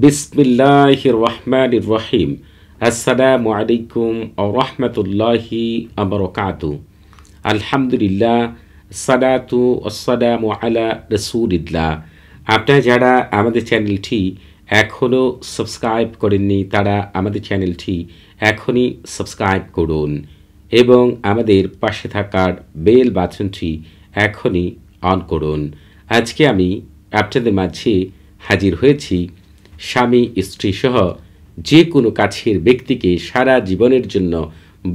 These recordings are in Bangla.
বিসমিল্লাহ রহমান রহিম আসসালামু আলাইকুম ও রহমতুল্লাহি আবরকাতু আলহামদুলিল্লাহ সালাতু আসসালামু আলা রসুলিল্লাহ আপনারা যারা আমাদের চ্যানেলটি এখনও সাবস্ক্রাইব করেননি তারা আমাদের চ্যানেলটি এখনই সাবস্ক্রাইব করুন এবং আমাদের পাশে থাকার বেল বাথরুমটি এখনই অন করুন আজকে আমি আপনাদের মাঝে হাজির হয়েছি স্বামী স্ত্রী সহ যে কোনো কাছের ব্যক্তিকে সারা জীবনের জন্য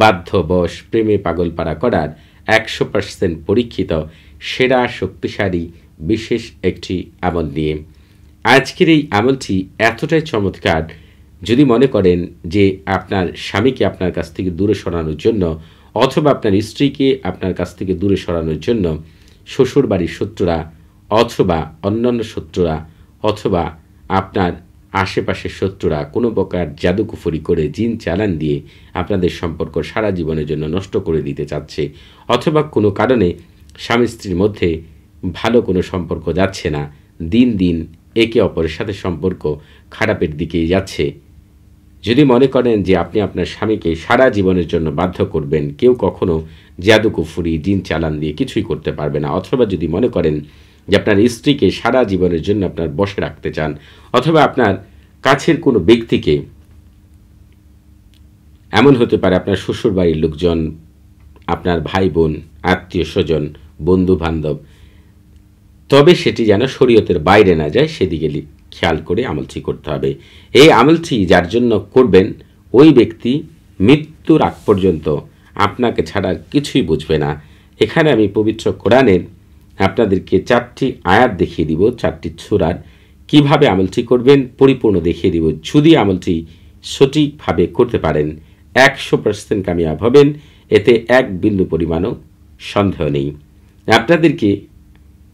বাধ্য বশ প্রেমে পাগলপাড়া করার একশো পার্সেন্ট পরীক্ষিত সেরা শক্তিশালী বিশেষ একটি আমল নিয়ে আজকের এই আমলটি এতটাই চমৎকার যদি মনে করেন যে আপনার স্বামীকে আপনার কাছ থেকে দূরে সরানোর জন্য অথবা আপনার স্ত্রীকে আপনার কাছ থেকে দূরে সরানোর জন্য শ্বশুরবাড়ির শত্রুরা অথবা অন্যান্য শত্রুরা অথবা আপনার আশেপাশের শত্রুরা কোনো প্রকার জাদুকুফুরি করে জিন চালান দিয়ে আপনাদের সম্পর্ক সারা জীবনের জন্য নষ্ট করে দিতে চাচ্ছে অথবা কোনো কারণে স্বামী স্ত্রীর মধ্যে ভালো কোনো সম্পর্ক যাচ্ছে না দিন দিন একে অপরের সাথে সম্পর্ক খারাপের দিকেই যাচ্ছে যদি মনে করেন যে আপনি আপনার স্বামীকে সারা জীবনের জন্য বাধ্য করবেন কেউ কখনো জাদুকুফুরি জিন চালান দিয়ে কিছুই করতে পারবে না অথবা যদি মনে করেন যে আপনার স্ত্রীকে সারা জীবনের জন্য আপনার বসে রাখতে চান অথবা আপনার কাছের কোনো ব্যক্তিকে এমন হতে পারে আপনার শ্বশুর বাড়ির লোকজন আপনার ভাই বোন আত্মীয় স্বজন বন্ধু বান্ধব তবে সেটি যেন শরীয়তের বাইরে না যায় সেদিকে খেয়াল করে আমলটি করতে হবে এই আমলটি যার জন্য করবেন ওই ব্যক্তি মৃত্যুর আগ পর্যন্ত আপনাকে ছাড়া কিছুই বুঝবে না এখানে আমি পবিত্র কোরআনের আপনাদেরকে চারটি আয়াত দেখিয়ে দিব চারটি ছোড়ার কিভাবে আমলটি করবেন পরিপূর্ণ দেখিয়ে দিব যদি আমলটি সঠিকভাবে করতে পারেন একশো পার্সেন্ট কামিয়াব হবেন এতে এক বিন্দু পরিমাণও সন্দেহ নেই আপনাদেরকে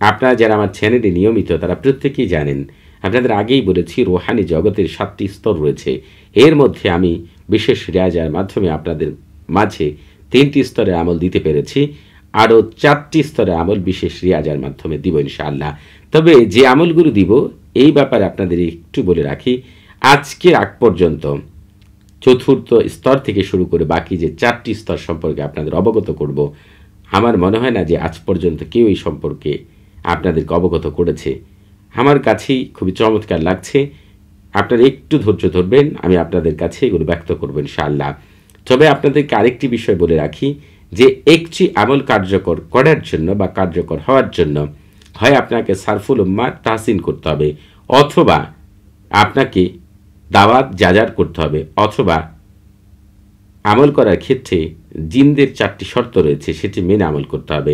আপনারা যারা আমার চ্যানেলে নিয়মিত তারা প্রত্যেকেই জানেন আপনাদের আগেই বলেছি রোহানি জগতের সাতটি স্তর রয়েছে এর মধ্যে আমি বিশেষ রেয়াজার মাধ্যমে আপনাদের মাঝে তিনটি স্তরে আমল দিতে পেরেছি আরও চারটি স্তরে আমল বিশেষ রিয়াজার মাধ্যমে দিব ইনশাআল্লাহ তবে যে আমলগুলো দিব এই ব্যাপারে আপনাদের একটু বলে রাখি আজকের আগ পর্যন্ত চতুর্থ স্তর থেকে শুরু করে বাকি যে চারটি স্তর সম্পর্কে আপনাদের অবগত করব আমার মনে হয় না যে আজ পর্যন্ত কেউ এই সম্পর্কে আপনাদেরকে অবগত করেছে আমার কাছেই খুবই চমৎকার লাগছে আপনারা একটু ধৈর্য ধরবেন আমি আপনাদের কাছে এগুলো ব্যক্ত করবো ইনশাআল্লাহ তবে আপনাদেরকে আরেকটি বিষয় বলে রাখি যে একটি আমল কার্যকর করার জন্য বা কার্যকর হওয়ার জন্য হয় আপনাকে সারফুল উম্মা তাহসিন করতে হবে অথবা আপনাকে দাওয়াত যাজার করতে হবে অথবা আমল করার ক্ষেত্রে জিনদের চারটি শর্ত রয়েছে সেটি মেনে আমল করতে হবে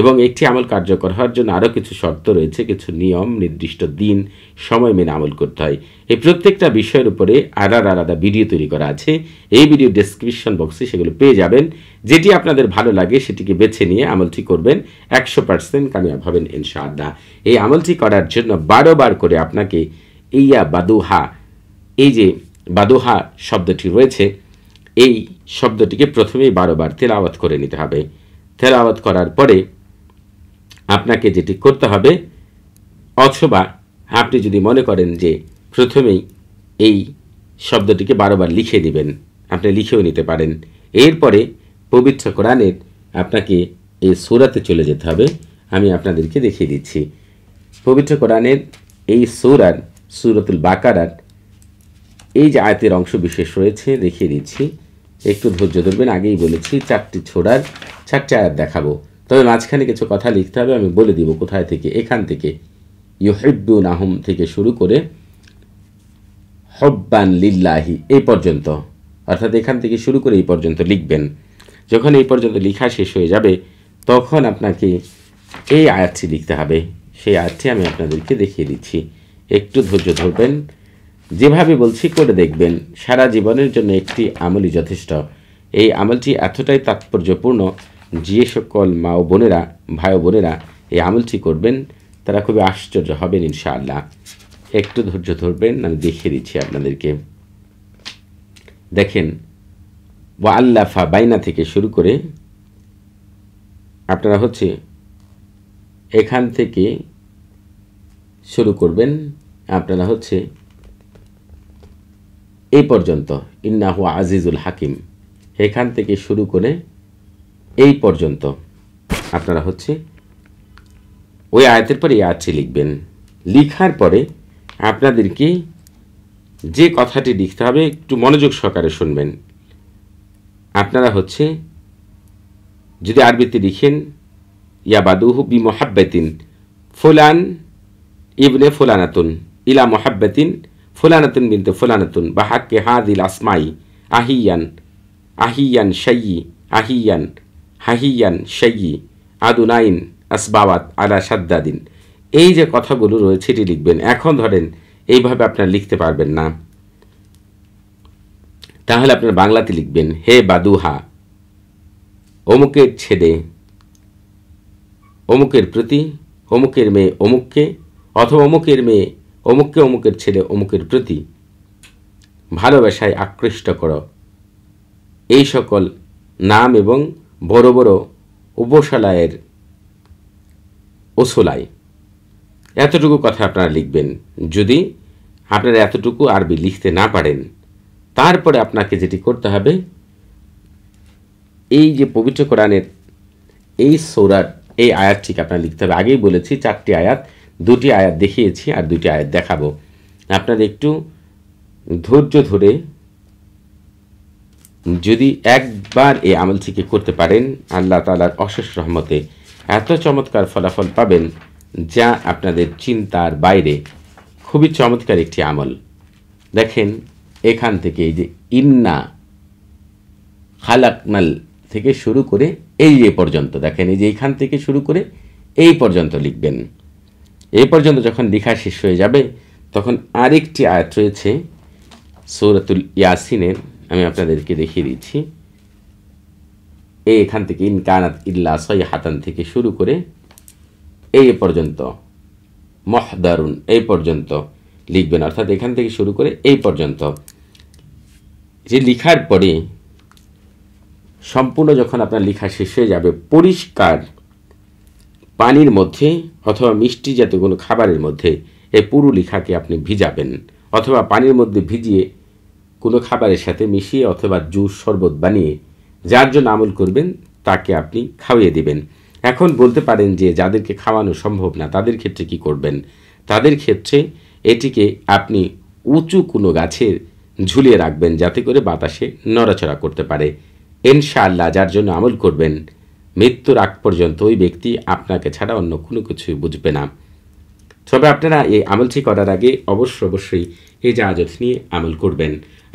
এবং একটি আমল কার্যকর হওয়ার জন্য আরও কিছু শর্ত রয়েছে কিছু নিয়ম নির্দিষ্ট দিন সময় মেনে আমল করতে হয় এই প্রত্যেকটা বিষয়ের উপরে আলাদা আলাদা ভিডিও তৈরি করা আছে এই ভিডিও ডেসক্রিপশন বক্সে সেগুলো পেয়ে যাবেন যেটি আপনাদের ভালো লাগে সেটিকে বেছে নিয়ে আমলটি করবেন একশো পার্সেন্ট কামিয়াব হবেন ইনশাআল্লাহ এই আমলটি করার জন্য বারোবার করে আপনাকে ইয়া বাদুহা এই যে বাদুহা শব্দটি রয়েছে এই শব্দটিকে প্রথমেই বারোবার তেলাওয়াত করে নিতে হবে তেলাওয়াত করার পরে আপনাকে যেটি করতে হবে অথবা আপনি যদি মনে করেন যে প্রথমেই এই শব্দটিকে বারবার লিখে দিবেন আপনি লিখেও নিতে পারেন এরপরে পবিত্র কোরআনের আপনাকে এই সুরাতে চলে যেতে হবে আমি আপনাদেরকে দেখিয়ে দিচ্ছি পবিত্র কোরআনের এই সুরার সুরতুল বাকারার এই যে আয়াতের অংশ বিশেষ রয়েছে দেখিয়ে দিচ্ছি একটু ধৈর্য ধরবেন আগেই বলেছি চারটি ছোড়ার চারটি আয়াত দেখাবো তবে মাঝখানে কিছু কথা লিখতে হবে আমি বলে দিব কোথায় থেকে এখান থেকে ইউহিব্বুন আহম থেকে শুরু করে হব্বান লিল্লাহি এই পর্যন্ত অর্থাৎ এখান থেকে শুরু করে এই পর্যন্ত লিখবেন যখন এই পর্যন্ত লেখা শেষ হয়ে যাবে তখন আপনাকে এই আয়াতটি লিখতে হবে সেই আয়াতটি আমি আপনাদেরকে দেখিয়ে দিচ্ছি একটু ধৈর্য ধরবেন যেভাবে বলছি করে দেখবেন সারা জীবনের জন্য একটি আমলই যথেষ্ট এই আমলটি এতটাই তাৎপর্যপূর্ণ যে সকল মা ও বোনেরা ভাই বোনেরা এই আমলটি করবেন তারা খুবই আশ্চর্য হবেন ইনশাআল্লাহ একটু ধৈর্য ধরবেন আমি দেখিয়ে দিচ্ছি আপনাদেরকে দেখেন ওয়া আল্লাফা বাইনা থেকে শুরু করে আপনারা হচ্ছে এখান থেকে শুরু করবেন আপনারা হচ্ছে এই পর্যন্ত ইন্নাহু আজিজুল হাকিম এখান থেকে শুরু করে এই পর্যন্ত আপনারা হচ্ছে ওই আয়াতের পরে এই আয়াতটি লিখবেন লিখার পরে আপনাদেরকে যে কথাটি লিখতে হবে একটু মনোযোগ সহকারে শুনবেন আপনারা হচ্ছে যদি আরবিতে লিখেন ইয়াবাদুহু বি মোহাব্বেতিন ফুলান ইবনে ফুলানাতুন ইলা মোহাব্বেতিন ফুলানাতুন বিনতে ফুলানাতুন বা হাক্কে হাদিল আসমাই আহিয়ান আহিয়ান শাইয়ি আহিয়ান হাহিয়ান শাইয়ি আদুনাইন আসবাবাত আলা সাদ্দাদিন এই যে কথাগুলো রয়েছে এটি লিখবেন এখন ধরেন এইভাবে আপনার লিখতে পারবেন না তাহলে আপনার বাংলাতে লিখবেন হে বাদুহা অমুকের ছেদে অমুকের প্রতি অমুকের মেয়ে অমুককে অথবা অমুকের মেয়ে অমুককে অমুকের ছেলে অমুকের প্রতি ভালোবাসায় আকৃষ্ট কর এই সকল নাম এবং বড় বড় উপসালায়ের ওসলাই এতটুকু কথা আপনারা লিখবেন যদি আপনারা এতটুকু আরবি লিখতে না পারেন তারপরে আপনাকে যেটি করতে হবে এই যে পবিত্র কোরআনের এই সৌরার এই আয়াতটিকে আপনার লিখতে হবে আগেই বলেছি চারটি আয়াত দুটি আয়াত দেখিয়েছি আর দুটি আয়াত দেখাবো আপনারা একটু ধৈর্য ধরে যদি একবার এই আমলটিকে করতে পারেন আল্লাহ তালার অশেষ রহমতে এত চমৎকার ফলাফল পাবেন যা আপনাদের চিন্তার বাইরে খুবই চমৎকার একটি আমল দেখেন এখান থেকে এই যে ইন্না খালাকমাল থেকে শুরু করে এই এ পর্যন্ত দেখেন এই যে এখান থেকে শুরু করে এই পর্যন্ত লিখবেন এই পর্যন্ত যখন লেখা শেষ হয়ে যাবে তখন আরেকটি আয়াত রয়েছে সৌরাতুল ইয়াসিনের আমি আপনাদেরকে দেখিয়ে দিচ্ছি এইখান থেকে ইনকানাত ইল্লা সই হাতান থেকে শুরু করে এই পর্যন্ত মহদারুন এই পর্যন্ত লিখবেন অর্থাৎ এখান থেকে শুরু করে এই পর্যন্ত যে লিখার পরে সম্পূর্ণ যখন আপনার লেখা শেষ হয়ে যাবে পরিষ্কার পানির মধ্যে অথবা মিষ্টি জাতীয় কোনো খাবারের মধ্যে এই পুরো লেখাকে আপনি ভিজাবেন অথবা পানির মধ্যে ভিজিয়ে কোনো খাবারের সাথে মিশিয়ে অথবা জুস শরবত বানিয়ে যার জন্য আমল করবেন তাকে আপনি খাওয়িয়ে দিবেন এখন বলতে পারেন যে যাদেরকে খাওয়ানো সম্ভব না তাদের ক্ষেত্রে কি করবেন তাদের ক্ষেত্রে এটিকে আপনি উঁচু কোনো গাছের ঝুলিয়ে রাখবেন যাতে করে বাতাসে নড়াচড়া করতে পারে ইনশাআল্লাহ যার জন্য আমল করবেন মৃত্যুর আগ পর্যন্ত ওই ব্যক্তি আপনাকে ছাড়া অন্য কোনো কিছুই বুঝবে না তবে আপনারা এই আমলটি করার আগে অবশ্য অবশ্যই এই জাহাজত নিয়ে আমল করবেন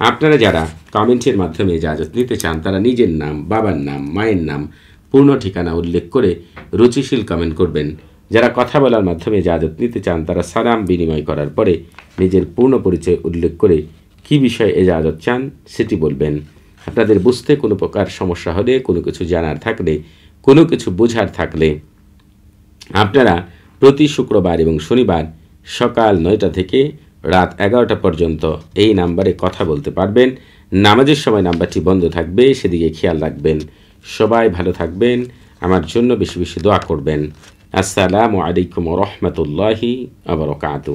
আপনারা যারা কমেন্টের মাধ্যমে ইজাজত নিতে চান তারা নিজের নাম বাবার নাম মায়ের নাম পূর্ণ ঠিকানা উল্লেখ করে রুচিশীল কমেন্ট করবেন যারা কথা বলার মাধ্যমে ইজাজত নিতে চান তারা সালাম বিনিময় করার পরে নিজের পূর্ণ পরিচয় উল্লেখ করে কি বিষয়ে এজাজত চান সেটি বলবেন আপনাদের বুঝতে কোনো প্রকার সমস্যা হলে কোনো কিছু জানার থাকলে কোনো কিছু বোঝার থাকলে আপনারা প্রতি শুক্রবার এবং শনিবার সকাল নয়টা থেকে রাত এগারোটা পর্যন্ত এই নাম্বারে কথা বলতে পারবেন নামাজের সময় নাম্বারটি বন্ধ থাকবে সেদিকে খেয়াল রাখবেন সবাই ভালো থাকবেন আমার জন্য বেশি বেশি দোয়া করবেন আসসালামু আলাইকুম রহমতুল্লাহি আবরকাত